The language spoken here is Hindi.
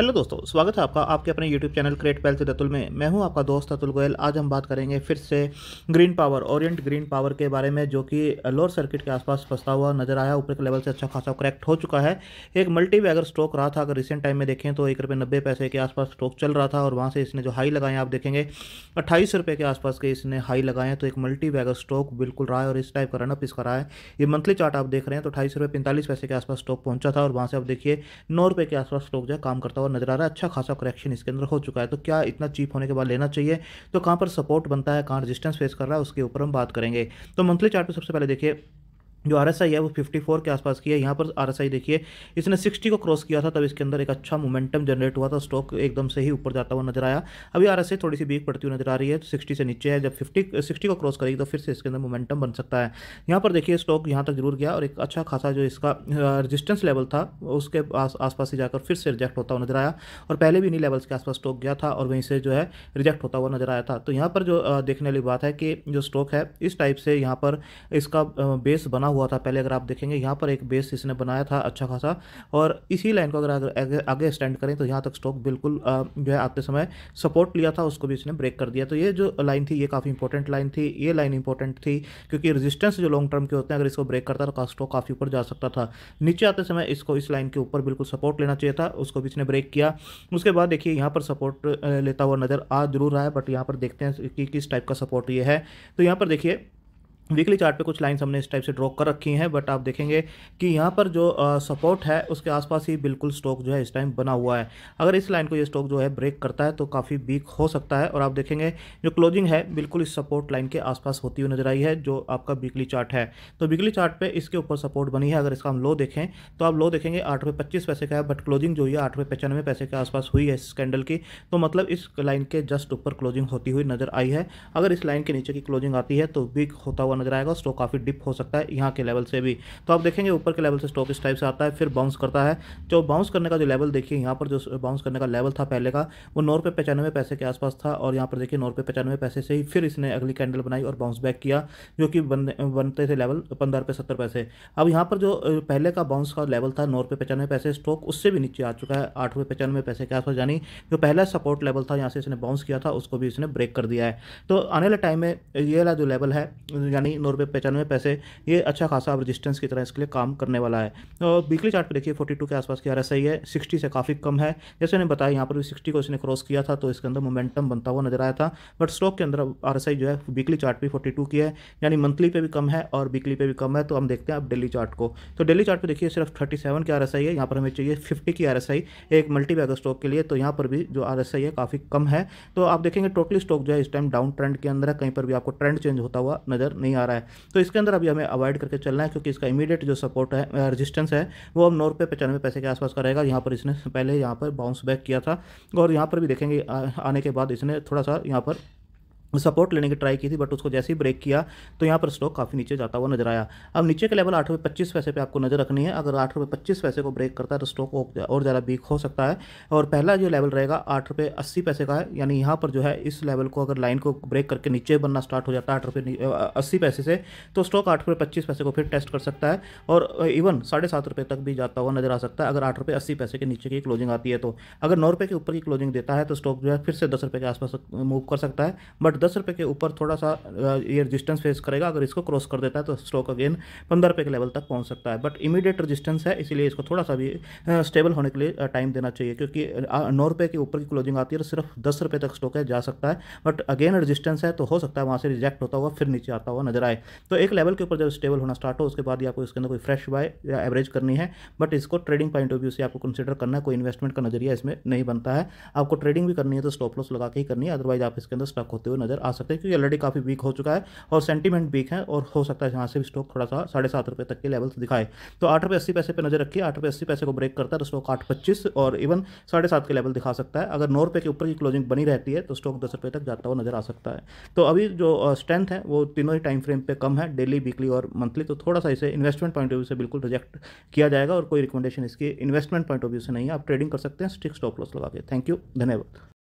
हेलो दोस्तों स्वागत है आपका आपके अपने यूट्यूब चैनल क्रिएट पैल से अतुल में मैं हूं आपका दोस्त अतुल गोयल आज हम बात करेंगे फिर से green power Orient Green Power के बारे में जो कि लोअर सर्किट के आसपास फंसा हुआ नजर आया ऊपर के लेवल से अच्छा खासा क्रैक्ट हो चुका है एक मल्टी वैगर अगर स्टॉक रहा था अगर रिसेंट टाइम में देखें तो एक रुपये नब्बे पैसे के आसपास स्टॉक चल रहा था और वहाँ से इसने जो हाई लगाए आप देखेंगे अट्ठाईस रुपये के आसपास के इसने हाई लगाए तो एक मल्टी वैगर स्टॉक बिल्कुल रहा है और इस टाइप का रनअप इसका रहा है ये मंथली चार्ट आप देख रहे हैं तो अठाईस रुपये पैंतालीस पैसे के आसपास स्टॉक पहुँचा था और वहाँ से आप देखिए नौ रुपये के आसपास स्टॉक जो है काम करता हुआ नजर आ रहा है अच्छा खासा करेक्शन इसके अंदर हो चुका है तो क्या इतना चीप होने के बाद लेना चाहिए तो कहाँ पर सपोर्ट बनता है कहाँ रजिस्टेंस फेस कर रहा है उसके ऊपर हम बात करेंगे तो मंथली चार्ट पर सबसे पहले देखिए जो आर एस आई है वो 54 के आसपास की है यहाँ पर आर एस आई देखिए इसने 60 को क्रॉस किया था तब इसके अंदर एक अच्छा मोमेंटम जनरेट हुआ था स्टॉक एकदम से ही ऊपर जाता हुआ नजर आया अभी आर एस आई थोड़ी सी बीक पड़ती हुई नजर आ रही है तो 60 से नीचे है जब 50 60 को क्रॉस करेगी तो फिर से इसके अंदर मोमेंटम बन सकता है यहाँ पर देखिए स्टॉक यहाँ तक जरूर गया और एक अच्छा खासा जो इसका रजिस्टेंस लेवल था उसके आस पास ही जाकर फिर से रिजेक्ट होता हुआ नजर आया और पहले भी इन्हीं लेवल्स के आसपास स्टॉक गया था और वहीं से जो है रिजेक्ट होता हुआ नजर आया था तो यहाँ पर जो देखने वाली बात है कि जो स्टॉक है इस टाइप से यहाँ पर इसका बेस बना हुआ था पहले अगर आप देखेंगे यहाँ पर एक बेस इसने बनाया था अच्छा खासा और इसी लाइन को अगर आगे आगे स्टैंड करें तो यहाँ तक स्टॉक बिल्कुल जो है आते समय सपोर्ट लिया था उसको भी इसने ब्रेक कर दिया तो ये जो लाइन थी ये काफ़ी इंपॉर्टेंट लाइन थी ये लाइन इंपॉर्टेंट थी क्योंकि रेजिस्टेंस जो लॉन्ग टर्म के होते हैं अगर इसको ब्रेक करता तो स्टॉक काफ़ी ऊपर जा सकता था नीचे आते समय इसको इस लाइन के ऊपर बिल्कुल सपोर्ट लेना चाहिए था उसको भी इसने ब्रेक किया उसके बाद देखिए यहाँ पर सपोर्ट लेता हुआ नज़र आ जरूर रहा है बट यहाँ पर देखते हैं कि किस टाइप का सपोर्ट ये है तो यहाँ पर देखिए वीकली चार्ट पे कुछ लाइंस हमने इस टाइप से ड्रॉ कर रखी हैं बट आप देखेंगे कि यहाँ पर जो सपोर्ट है उसके आसपास ही बिल्कुल स्टॉक जो है इस टाइम बना हुआ है अगर इस लाइन को ये स्टॉक जो है ब्रेक करता है तो काफ़ी वीक हो सकता है और आप देखेंगे जो क्लोजिंग है बिल्कुल इस सपोर्ट लाइन के आसपास होती हुई नजर आई है जो आपका वीकली चार्ट है तो वीकली चार्ट पे इसके ऊपर सपोर्ट बनी है अगर इसका हम लो देखें तो आप लो देखेंगे आठ पैसे का है बट क्लोजिंग जो है आठ पैसे के आसपास हुई है इस कैंडल की तो मतलब इस लाइन के जस्ट ऊपर क्लोजिंग होती हुई नजर आई है अगर इस लाइन के नीचे की क्लोजिंग आती है तो वीक होता हुआ नजर आएगा स्टॉक काफ़ी डिप हो सकता है यहाँ के लेवल से भी तो आप देखेंगे ऊपर के लेवल से स्टॉक इस टाइप से आता है फिर बाउंस करता है जो बाउंस करने का जो लेवल देखिए यहाँ पर जो बाउंस करने का लेवल था पहले का वो नौ रुपये पचानवे पैसे के आसपास था और यहाँ पर देखिए नौ रुपये पचानवे पैसे से ही फिर इसने अगली कैंडल बनाई और बाउंस बैक किया जो कि बनते थे लेवल पंद्रह रुपये सत्तर पैसे अब यहाँ पर जो पहले का बाउंस का लेवल था नौ रुपये पचानवे पैसे स्टॉक उससे भी नीचे आ चुका है आठ रुपये पचानवे पैसे के आसपास यानी जो पहला सपोर्ट लेवल था यहाँ से इसने बाउंस किया था उसको भी इसने ब्रेक कर दिया है तो आने वाले टाइम में ये वाला जो लेवल है यानी यानी नौ रुपये पचानवे पैसे ये अच्छा खासा अब रजिस्टेंस की तरह इसके लिए काम करने वाला है और वीकली चार्ट पर देखिए फोर्टी के आसपास की आर है सिक्सटी से काफ़ी कम है जैसे मैंने बताया यहाँ पर भी सिक्सटी को इसने क्रॉस किया था तो इसके अंदर मोमेंटम बनता हुआ नजर आया था बट स्टॉक के अंदर आर जो है वीकली चार्ट भी फोर्टी की है यानी मंथली पे भी कम है और वीकली पे भी कम है तो हम देखते हैं अब डेली चार्ट को तो डेली चार्ट पर देखिए सिर्फ थर्टी सेवन की आर है यहाँ पर हमें चाहिए फिफ्टी की आर एक मल्टी स्टॉक के लिए तो यहाँ पर भी जो आर है काफ़ी कम है तो आप देखेंगे टोटली स्टॉक जो है इस टाइम डाउन ट्रेंड के अंदर है कहीं पर भी आपको ट्रेंड चेंज होता हुआ नजर नहीं आ रहा है तो इसके अंदर अभी हमें अवॉइड करके चलना है क्योंकि इसका इमीडिएट जो सपोर्ट है रजिस्टेंस है वो अब नौ रुपये पचानवे पैसे के आसपास का रहेगा यहाँ पर इसने पहले यहाँ पर बाउंस बैक किया था और यहाँ पर भी देखेंगे आने के बाद इसने थोड़ा सा यहाँ पर सपोर्ट लेने की ट्राई की थी बट उसको जैसे ही ब्रेक किया तो यहाँ पर स्टॉक काफ़ी नीचे जाता हुआ नजर आया अब नीचे के लेवल आठ रुपये पच्चीस पैसे पे आपको नज़र रखनी है अगर आठ रुपये पच्चीस पैसे को ब्रेक करता है तो स्टॉक और ज़्यादा वीक हो सकता है और पहला जो लेवल रहेगा आठ रुपये अस्सी पैसे का है यानी यहाँ पर जो है इस लेवल को अगर लाइन को ब्रेक करके नीचे बनना स्टार्ट हो जाता है आठ रुपये अस्सी पैसे से तो स्टॉक आठ रुपये पच्चीस पैसे को फिर टेस्ट कर सकता है और इवन साढ़े सात रुपये तक भी जाता हुआ नजर आ सकता है अगर आठ रुपये अस्सी पैसे के नीचे की क्लोजिंग आती है तो अगर नौ रुपये के ऊपर की क्लोजिंग देता है तो स्टॉक जो है फिर से दस रुपये के आसपास मूव कर सकता है बट दस रुपये के ऊपर थोड़ा सा ये रजिस्टेंस फेस करेगा अगर इसको क्रॉस कर देता है तो स्टॉक अगेन पंद्रह रुपये के लेवल तक पहुँच सकता है बट इमीडिएट रजिस्टेंस है इसीलिए इसको थोड़ा सा भी स्टेबल होने के लिए टाइम देना चाहिए क्योंकि नौ रुपये के ऊपर की क्लोजिंग आती है और सिर्फ दस रुपये तक स्टॉक है जा सकता है बट अगेन रजिस्टेंस है तो हो सकता है वहाँ से रिजेक्ट होता हुआ फिर नीचे आता हुआ नजर आए तो एक लेवल के ऊपर जब स्टेबल होना स्टार्ट हो उसके बाद आपको इसके अंदर कोई फ्रेश बाय या एवरेज करनी है बट इसको ट्रेडिंग पॉइंट ऑफ व्यू से आपको कंसिडर करना है कोई इन्वेस्टमेंट का नजरिया इसमें नहीं बनता है आपको ट्रेडिंग भी करनी है तो स्टॉप लॉस लगा के ही करनी है अदरवाइज आप इसके अंदर स्टॉक होते हुए नज़र आ सकते हैं क्योंकि ऑलरेडी काफ़ी वीक हो चुका है और सेंटीमेंट वीक है और हो सकता है यहाँ से भी स्टॉक थोड़ा सा साढ़े सात रुपये तक के लेवल्स दिखाए तो आठ रुपये अस्सी पैसे पर नज़र रखिए आठ रुपये अस्सी पैसे को ब्रेक करता है तो स्टॉक आठ पच्चीस और इवन साढ़े सात के लेवल दिखा सकता है अगर नौ रुपये के ऊपर की क्लोजिंग बनी रहती है तो स्टॉक दस रुपये तक जाता हुआ नजर आ सकता है तो अभी जो स्ट्रेंथ है वो तीनों ही टाइम फ्रेम पर कम है डेली वीकली और मंथली तो थोड़ा सा इसे इन्वेस्टमेंट पॉइंट ऑफ व्यू से बिल्कुल रिजेक्ट किया जाएगा और कोई रिकमेंडेशन इसकी इन्वेस्टमेंट पॉइंट ऑफ व्यू से नहीं है आप ट्रेडिंग कर सकते हैं स्टिक स्टॉप लॉस लगा के थैंक यू धन्यवाद